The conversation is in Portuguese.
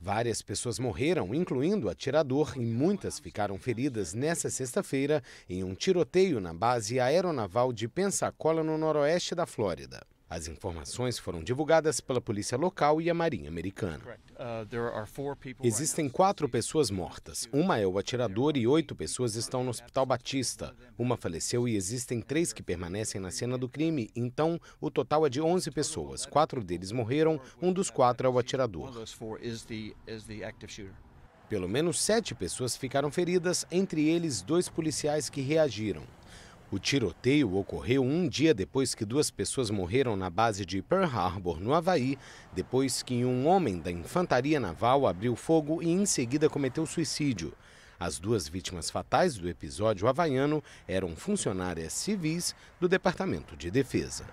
Várias pessoas morreram, incluindo o atirador, e muitas ficaram feridas nesta sexta-feira em um tiroteio na base aeronaval de Pensacola, no noroeste da Flórida. As informações foram divulgadas pela polícia local e a marinha americana. Uh, existem quatro pessoas mortas. Uma é o atirador e oito pessoas estão no Hospital Batista. Uma faleceu e existem três que permanecem na cena do crime. Então, o total é de 11 pessoas. Quatro deles morreram, um dos quatro é o atirador. Pelo menos sete pessoas ficaram feridas, entre eles dois policiais que reagiram. O tiroteio ocorreu um dia depois que duas pessoas morreram na base de Pearl Harbor, no Havaí, depois que um homem da infantaria naval abriu fogo e em seguida cometeu suicídio. As duas vítimas fatais do episódio havaiano eram funcionárias civis do Departamento de Defesa.